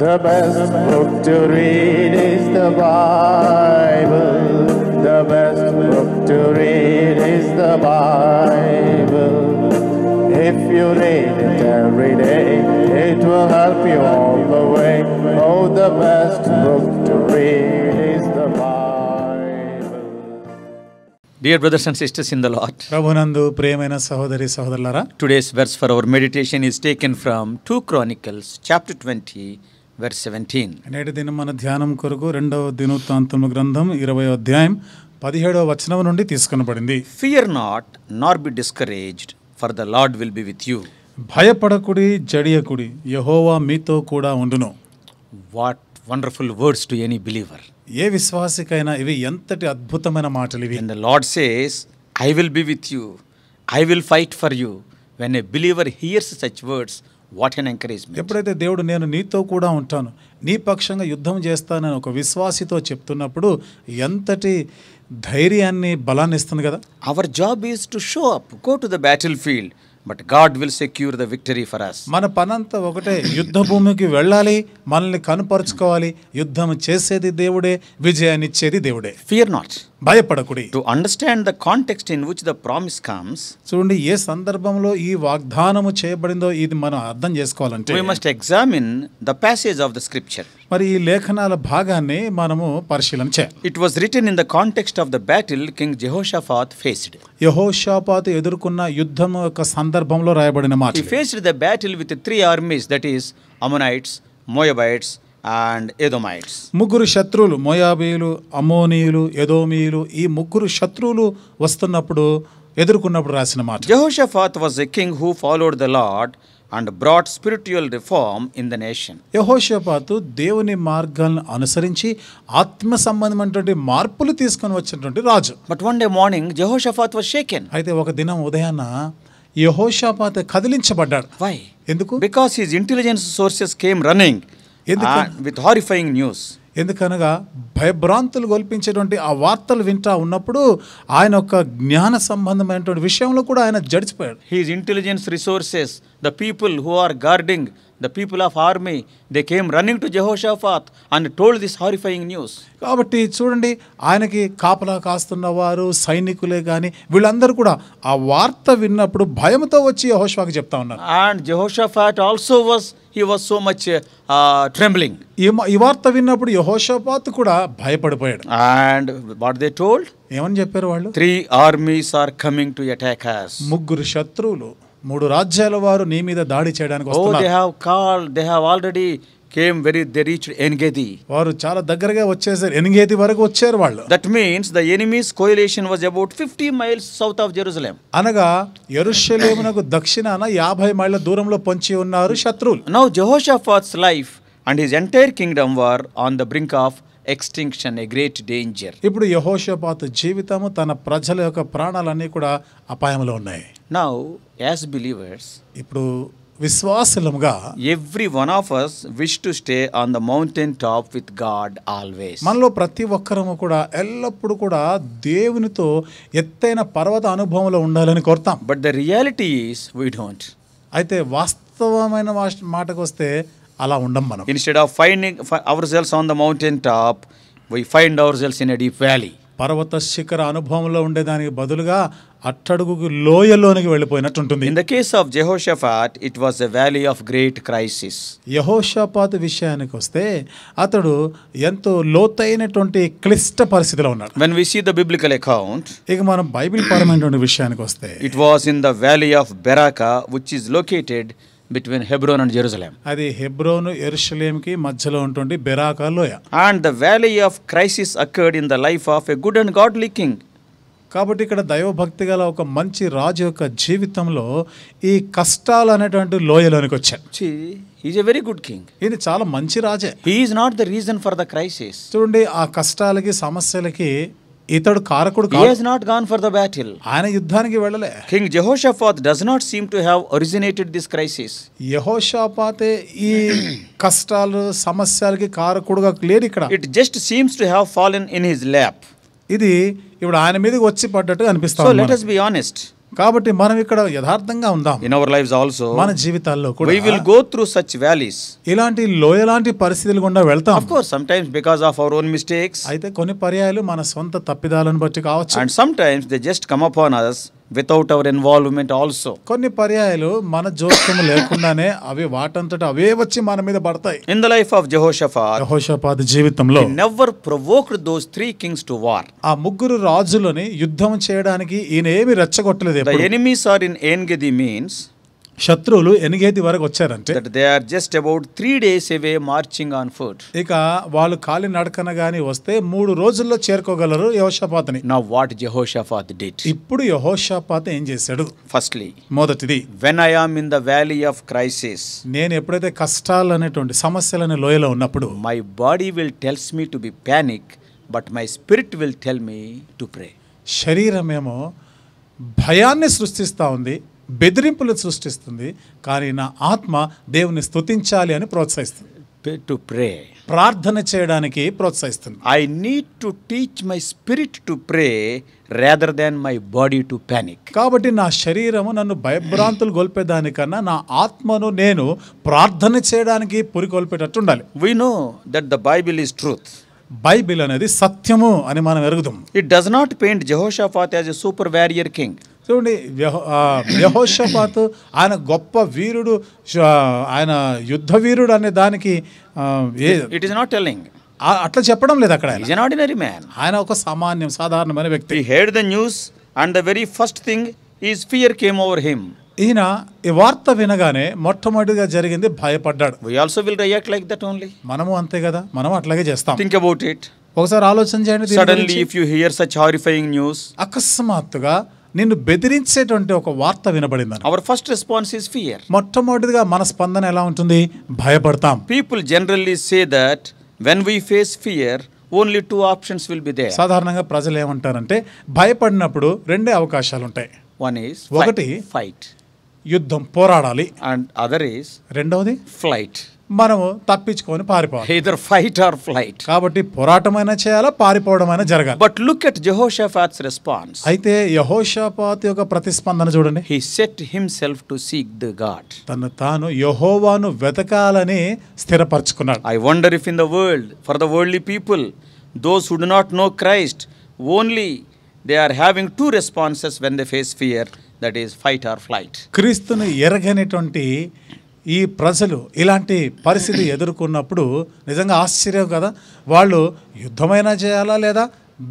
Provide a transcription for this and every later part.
The best book to read is the Bible. The best book to read is the Bible. If you read it every day, it will help you all the way. Oh, the best book to read is the Bible. Dear brothers and sisters in the Lord, ప్రభునందు Premena, Sahodari, సహోదరులారా today's verse for our meditation is taken from 2 Chronicles chapter 20 verse seventeen నేటి దినం మన ధ్యానం కొరకు రెండవ దినోత్తాంతము గ్రంథం ఇరవై అధ్యాయం పదిహేడవ వచనం నుండి తీసుకునబడింది fear not nor be discouraged for the Lord will be with you భయపడకుడి జడియకుడి యహోవా మీతో కూడా ఉండును what wonderful words to any believer ఏ విశ్వాసికైనా ఇవి ఎంతటి అద్భుతమైన మాటలు ఇవి the Lord says I will be with you I will fight for you when a believer hears such words what an encourage ఎప్పుడైతే దేవుడు నేను నీతో కూడా ఉంటాను నీ పక్షంగా యుద్ధం చేస్తానని ఒక విశ్వాసితో చెప్తున్నప్పుడు ఎంతటి ధైర్యాన్ని బలాన్ని ఇస్తుంది కదా our job is to show up go to the battle field but God will secure the victory for us మన పనంతా ఒకటే యుద్ధ భూమికి వెళ్ళాలి మనల్ని కనుపరుచుకోవాలి యుద్ధం చేసేది దేవుడే విజయాన్ని ఇచ్చేది దేవుడే ఫియర్ నాట్ భయపడకుడి to understand the context in which the promise comes చూడండి ఏ సందర్భంలో ఈ వాగ్దానము చేయబడిందో ఇది మనం అర్థం చేసుకోవాలంటే we must examine the passage of the scripture మరి ఈ లేఖనాల భాగాన్ని మనము పరిశీలన చేయాలి it was written in the context of the battle king Jehoshaphat faced యహోషాపాతు ఎదుర్కొన్న యుద్ధం యొక్క సందర్భంలో రాయబడిన మాట he faced the battle with three armies that is Ammonites Moabites and Edomites ముగ్గురు శత్రువులు మోయాబీలు అమోనీయులు ఎదోమీయులు ఈ ముగ్గురు శత్రువులు వస్తున్నప్పుడు ఎదుర్కొన్నప్పుడు రాసిన మాట Jehoshaphat was a king who followed the Lord and brought spiritual reform in the nation యహోషపాతు దేవుని మార్గాలను అనుసరించి ఆత్మ సంబంధమైనటువంటి మార్పులు తీసుకొని వచ్చినటువంటి రాజు but one day morning Jehoshaphat was shaken అయితే ఒక దినం ఉదయాన యహోషపాత్ కదిలించబడ్డాడు వై ఎందుకు because his intelligence sources came running with horrifying news ఎందుకనగా భయభ్రాంతులు గొల్పించేటువంటి ఆ వార్తలు వింటా ఉన్నప్పుడు ఆయన యొక్క జ్ఞాన సంబంధమైనటువంటి విషయంలో కూడా ఆయన జడిచిపోయాడు his intelligence resources the people who are guarding the people of army they came running to Jehoshaphat and told this horrifying news కాబట్టి చూడండి ఆయనకి కాపలా కాస్తున్న వారు సైనికులే కానీ వీళ్ళందరూ కూడా ఆ వార్త విన్నప్పుడు భయంతో వచ్చి యహోషాకి చెప్తా ఉన్నారు and Jehoshaphat also was he was so much trembling ఈ వార్త విన్నప్పుడు యహోషాపాత్ కూడా భయపడిపోయాడు అండ్ వాట్ దే టోల్డ్ ఏమని చెప్పారు వాళ్ళు three armies are coming to attack ముగ్గురు శత్రువులు మూడు రాజ్యాల వారు నీ మీద దాడి చేయడానికి they have call they have already came very they reach Engedi వారు చాలా దగ్గరగా వచ్చేసారు ఎన్గేది వరకు వచ్చారు వాళ్ళు that means the enemy's coalition was about fifty miles south of Jerusalem అనగా ఎరుషలేమునకు దక్షిణాన యాభై మైళ్ళ దూరంలో పొంచి ఉన్నారు శత్రువులు now Jehoshaphat's life and his entire kingdom were on the brink of extinction a great danger ఇప్పుడు యహోషపాత్ జీవితము తన ప్రజల యొక్క ప్రాణాలన్నీ కూడా అపాయంలో ఉన్నాయి నౌ యాజ్ బిలీవర్స్ ఇప్పుడు విశ్వాసలముగా every one of us wish to stay on the mountain top with God always మనలో ప్రతి ఒక్కరము కూడా ఎల్లప్పుడూ కూడా దేవునితో ఎత్తైన పర్వత అనుభవంలో ఉండాలని కోరుతాం but the reality is we don't అయితే వాస్తవమైన మాటకు వస్తే అలా ఉండం మనం instead of finding ourselves on the mountain top we find ourselves in deep valley పర్వత శిఖర అనుభవంలో ఉండేదానికి బదులుగా అట్టడుగు లోయలోనికి వెళ్ళిపోయినట్టు ఉంటుంది in the case of Jehoshaphat it was a valley of great crisis యహోషపాత్ విషయానికి వస్తే అతడు ఎంతో లోతైనటువంటి క్లిష్ట పరిస్థితిలో ఉన్నాడు when we see the biblical account ఇక మనం బైబిల్ పరమైనటువంటి విషయానికి వస్తే it was in the valley of Beracah which is located between Hebron and Jerusalem అది హెబ్రోన్ ఎరుషలేంకి మధ్యలో ఉంటుంది బెరాకా లోయ and the valley of crisis occurred in the life of a good and god king కాబట్టి ఇక్కడ దైవభక్తి గల ఒక మంచి రాజు యొక్క జీవితంలో ఈ కష్టాలు అనేటువంటి లోయలోనికి వచ్చాయి is a very good king ఇది చాలా మంచి రాజే he is not the reason for the crisis చూడండి ఆ కష్టాలకి సమస్యలకి ఇతడు కారకుడు not gone for the battle ఆయన యుద్ధానికి వెళ్ళలే king Jehoshaphat does not seem to have originated this crisis యహోషాపాతే ఈ కష్టాలు సమస్యలకి కారకుడుగా లేదు ఇక్కడ it just seems to have fallen in his lap ఇది ఇప్పుడు ఆయన మీద వచ్చి పడ్డట్టు అనిపిస్తుంది so let us be honest కాబట్టి మనం ఇక్కడ యథార్థంగా ఉందాం ఇన్ అవర్ లైఫ్ ఆల్సో మన జీవితాల్లో కూడా we will go through such valleys ఇలాంటి లాంటి పరిస్థితులు గుండా వెళ్తాం of course sometimes because of our own mistakes అయితే కొన్ని పర్యాయాలు మన సొంత తప్పిదాలను బట్టి కావచ్చు and sometimes they just come on others without our involvement also కొన్ని పర్యాయాలు మన జోక్యం లేకుండానే అవి వాటంతట అవే వచ్చి మన మీద పడతాయి in the life of Jehoshaphat Jehoshaphat జీవితంలో never provoked those three kings to war ఆ ముగ్గురు రాజులని యుద్ధం చేయడానికి ఈయన ఏమి రెచ్చగొట్టలేదు enemies are in Engedi means శత్రువులు ఎనిగేది వరకు వచ్చారంటే they are just about three days away marching on foot ఇక వాళ్ళు కాలి నడకన గానీ వస్తే మూడు రోజుల్లో చేరుకోగలరు యహోషాపాత్ని నా వాట్ జహోషపాత్ డేట్ ఇప్పుడు యహోషాపాత్ ఏం చేశాడు ఫస్ట్లీ మొదటిది when I am in the valley of crisis నేను ఎప్పుడైతే కష్టాలు అనేటువంటి సమస్యలనే లోయలో ఉన్నప్పుడు my body will tells me to be panic but my spirit will tell me to pray శరీరమేమో భయాన్ని సృష్టిస్తూ ఉంది బెదిరింపులు సృష్టిస్తుంది కానీ నా ఆత్మ దేవుని స్థుతించాలి అని ప్రోత్సహిస్తుంది టు ప్రే ప్రార్థన చేయడానికి ప్రోత్సహిస్తుంది I need to teach my spirit to pray rather than my body to panic కాబట్టి నా శరీరము నన్ను భయభ్రాంతులు గొల్పేదానికన్నా నా ఆత్మను నేను ప్రార్థన చేయడానికి పురికొల్పేటట్టు ఉండాలి we know that the Bible is truth Bible అనేది సత్యము అని మనం ఎరుగుదాం it does not paint Jehoshaphat as a super warrior king చూడండి యహోషపాత్ ఆయన గొప్ప వీరుడు ఆయన యుద్ధ వీరుడు అనే దానికి ఇట్ ఈస్ నాట్ టెల్లింగ్ అట్లా చెప్పడం లేదు అక్కడ ఈజ్ ఆర్డినరీ మ్యాన్ ఆయన ఒక సామాన్యం సాధారణమైన వ్యక్తి heard the news and the very first thing is fear came over him ఈయన ఈ వార్త వినగానే మొట్టమొదటిగా జరిగింది భయపడ్డాడు we also will react like that only మనము అంతే కదా మనం అట్లాగే చేస్తాం థింక్ అబౌట్ ఇట్ ఒకసారి ఆలోచన చేయండి suddenly if you hear such horrifying news అకస్మాత్తుగా నిన్ను బెదిరించేటువంటి ఒక వార్త వినబడింది our first response is fear మొట్టమొదటిగా మన స్పందన ఎలా ఉంటుంది భయపడతాం people generally say that when we face fear only two options will be they సాధారణంగా ప్రజలు ఏమంటారంటే భయపడినప్పుడు రెండే అవకాశాలు ఉంటాయి వన్ ఈస్ ఒకటి ఫైట్ యుద్ధం పోరాడాలి అండ్ అదర్ ఇస్ రెండవది ఫ్లైట్ మనము తప్పించుకొని పారిపోవాలి ఇదర్ ఫైట్ ఆర్ ఫ్లైట్ కాబట్టి పోరాటమైనా చేయాలా అయినా జరగాలి but look at Jehoshaphat's response అయితే యహోషాపాత్ యొక్క ప్రతిస్పందన చూడండి he set self to seek the God తను తాను యహోవాను వెతకాలని స్థిరపరచుకున్నాడు I wonder if in the world for the worldly people those would not know Christ only they are having two responses when they face fear that is fight or flight క్రీస్తుని ఎరగనిటువంటి ఈ ప్రజలు ఇలాంటి పరిస్థితి ఎదుర్కొన్నప్పుడు నిజంగా ఆశ్చర్యం కదా వాళ్ళు యుద్ధమైనా చేయాలా లేదా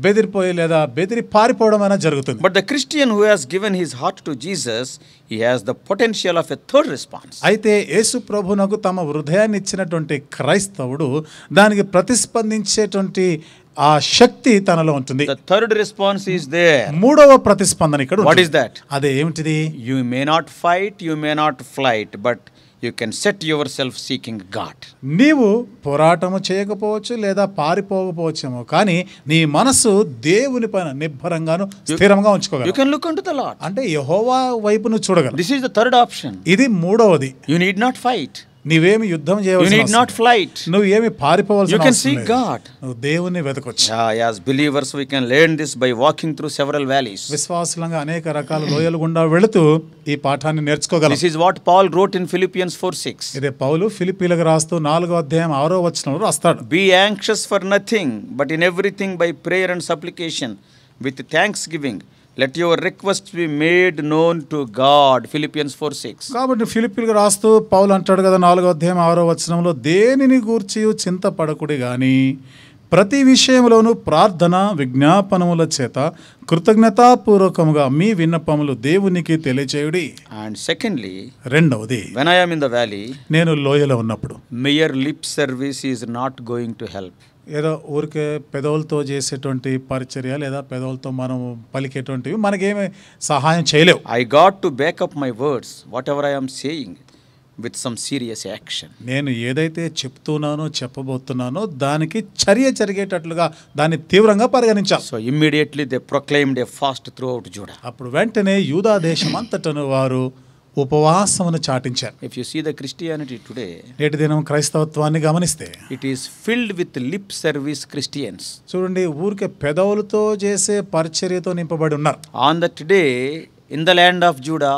బెదిరిపోయి లేదా బెదిరి పారిపోవడమైనా జరుగుతుంది but the Christian who has given his heart to Jesus he has the potential of a third response అయితే యేసు ప్రభునకు తమ హృదయాన్ని ఇచ్చినటువంటి క్రైస్తవుడు దానికి ప్రతిస్పందించేటువంటి ఆ శక్తి తనలో ఉంటుంది థర్డ్ రెస్పాన్స్ ఈస్ దే మూడవ ప్రతిస్పందన ఇక్కడ వాట్ ఈస్ దట్ అదే ఏమిటిది you may not fight you may not flight but you can set your self seeking God నీవు పోరాటము చేయకపోవచ్చు లేదా పారిపోకపోవచ్చేమో కానీ నీ మనసు దేవుని పైన నిబ్బరంగాను స్థిరంగా ఉంచుకోగలవు you can look to the lord అంటే యెహోవా వైపును చూడగలం this is the third option ఇది మూడవది యు నీడ్ నాట్ ఫైట్ నీవేమి యుద్ధం చేయవలసిన యు నీడ్ నాట్ ఫ్లైట్ నువ్వు ఏమి పారిపోవాల్సిన యు కెన్ సీ గాడ్ నువ్వు దేవుని వెతకొచ్చు యా as believers we can learn this by walking through several valleys విశ్వాసులంగా అనేక రకాల లోయల గుండా వెళుతూ ఈ పాఠాన్ని నేర్చుకోగలం this is what Paul wrote in Philippians 4:6 ఇదే పౌలు ఫిలిప్పీలకు రాస్తూ నాలుగో అధ్యాయం ఆరో వచనంలో రాస్తాడు be anxious for nothing but in everything by prayer and supplication with thanksgiving let your request be made known to God Philippians four six కాబట్టి ఫిలిపిన్కి రాస్తూ పౌలు అంటాడు కదా నాలుగో అధ్యాయం ఆరో వచనంలో దేనిని గూర్చి చింతపడకుడి కానీ ప్రతి విషయంలోనూ ప్రార్థన విజ్ఞాపనముల చేత కృతజ్ఞతాపూర్వకముగా మీ విన్నపములు దేవునికి తెలియచేయుడి అండ్ సెకండ్లీ రెండవది వెన్ ఇన్ ద వ్యాలీ నేను లోయలో ఉన్నప్పుడు mere lip service is not going to help ఏదో ఊరికే పెదవులతో చేసేటువంటి పరిచర్య లేదా పెదవులతో మనం పలికేటువంటివి మనకేమి సహాయం చేయలేవు I got to back up my words whatever I'm saying with some serious action నేను ఏదైతే చెప్తున్నానో చెప్పబోతున్నానో దానికి చర్య జరిగేటట్లుగా దాన్ని తీవ్రంగా పరిగణించాలి so immediately they proclaimed a fast throughout చూడ అప్పుడు వెంటనే యూదా దేశం అంతటను వారు ఉపవాసమును చాటించారు if you see the Christianity today నేటి దినం క్రైస్తవత్వాన్ని గమనిస్తే it is filled with lip service Christians చూడండి ఊరికే పెదవులతో చేసే పరిచర్యతో నింపబడి ఉన్నారు on that day in the land of Judah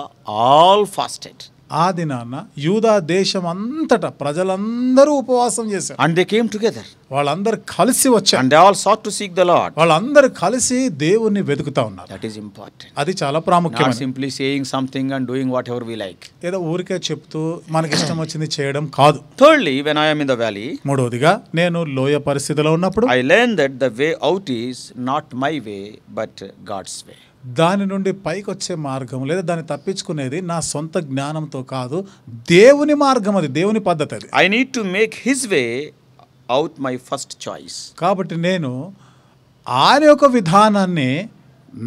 all fasted ఆ దినాన యూదా దేశం అంతటా ప్రజలందరూ ఉపవాసం చేశారు అండ్ దే కేమ్ టుగెదర్ వాళ్ళందరూ కలిసి వచ్చారు and all sought to seek the Lord వాళ్ళందరూ కలిసి దేవుణ్ణి వెతుకుతా ఉన్నారు దట్ ఇస్ ఇంపార్టెంట్ అది చాలా ప్రాముఖ్యం simply saying something and doing whatever we like ఏదో ఊరికే చెప్తూ మనకి ఇష్టం వచ్చింది చేయడం కాదు thirdly when I am in the valley మూడోదిగా నేను లోయ పరిస్థితిలో ఉన్నప్పుడు I learn that the way out is not my way but God's way దాని నుండి పైకి వచ్చే మార్గం లేదా దాన్ని తప్పించుకునేది నా సొంత జ్ఞానంతో కాదు దేవుని మార్గం అది దేవుని పద్ధతి అది I need to make his way out my first choice కాబట్టి నేను ఆయన యొక్క విధానాన్ని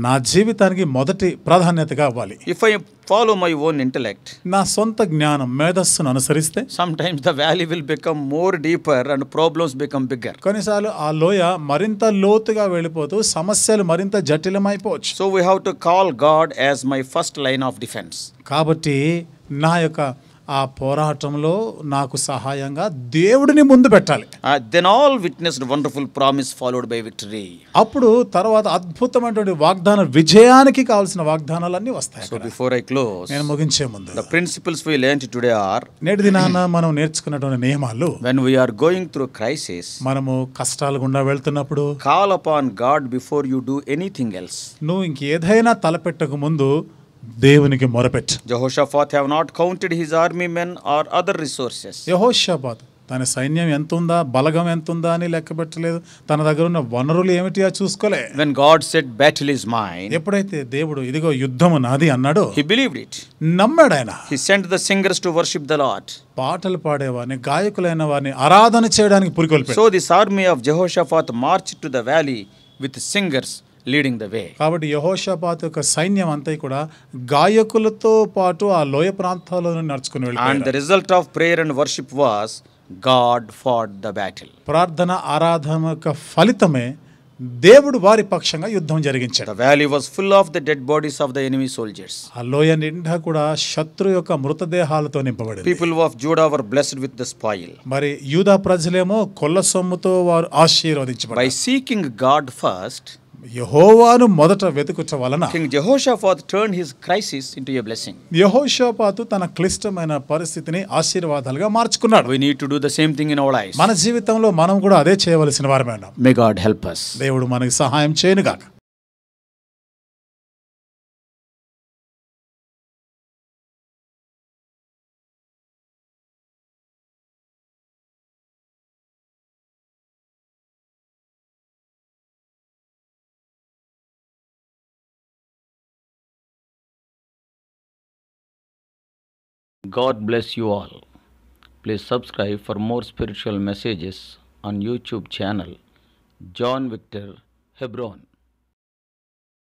నా జీవితానికి మొదటి ప్రాధాన్యతగా అవ్వాలి if I follow my own intellect నా సొంత జ్ఞానం మేధస్సును అనుసరిస్తే sometimes the valley will become more deeper and problems become bigger కొన్నిసార్లు ఆ లోయ మరింత లోతుగా వెళ్ళిపోతూ సమస్యలు మరింత జటిలమైపోవచ్చు so we have to call God as my first line of defence కాబట్టి నా యొక్క ఆ పోరాటంలో నాకు సహాయంగా దేవుడిని ముందు పెట్టాలి then all witnessed wonderful promise followed by victory అప్పుడు తర్వాత అద్భుతమైనటువంటి వాగ్దాన విజయానికి కావాల్సిన వాగ్దానాలన్నీ వస్తాయి సో బిఫోర్ ఐ క్లోజ్ నేను ముగించే ముందు the principles we learn today are నేటి దినాన మనం నేర్చుకున్నటువంటి నియమాలు when we are going through crisis మనము కష్టాలు గుండా వెళ్తున్నప్పుడు call upon God before you do anything else నువ్వు ఇంకేదైనా తలపెట్టక ముందు దేవునికి మొరపెట్టు Jehoshaphat have not counted his army men or other resources యహోషాఫాత్ తన సైన్యం ఎంత ఉందా బలగం ఎంత ఉందా అని లెక్క పెట్టలేదు తన దగ్గర ఉన్న వనరులు ఏమిటి చూసుకోలే when God said battle is mine ఎప్పుడైతే దేవుడు ఇదిగో యుద్ధము నాది అన్నాడు హి బిలీవ్డ్ ఇట్ నమ్మాడు ఆయన he sent the singers to worship the Lord పాటలు పాడేవారిని గాయకులైన వారిని ఆరాధన చేయడానికి పురికొల్పాడు so this army of Jehoshaphat march to the valley with singers leading the way కాబట్టి యహోషపాత్ యొక్క సైన్యం అంతా కూడా గాయకులతో పాటు ఆ లోయ ప్రాంతాల్లో నడుచుకుని and the result of prayer and worship was God for the battle ప్రార్థన ఆరాధన యొక్క ఫలితమే దేవుడు వారి పక్షంగా యుద్ధం జరిగించాడు valley was full of the dead bodies of the enemy soldiers ఆ లోయ నిండా కూడా శత్రు యొక్క మృతదేహాలతో నింపబడి people of Judah were blessed with the spoil మరి యూదా ప్రజలేమో కొల్ల సొమ్ముతో వారు ఆశీర్వదించబడి బై సీకింగ్ గాడ్ ఫస్ట్ యహోవాను మొదట వెతుకుట వలన king Jehoshaphat turn his crisis into a blessing యెహోషాఫాత్ తన క్లిష్టమైన పరిస్థితిని ఆశీర్వాదాలుగా మార్చుకున్నాడు we need to do the same thing in our life మన జీవితంలో మనం కూడా అదే చేయవలసిన వారమే మే గాడ్ హెల్ప్ us దేవుడు మనకి సహాయం చేయనుగాక God bless you all. Please subscribe for more spiritual messages on YouTube channel John Victor Hebron.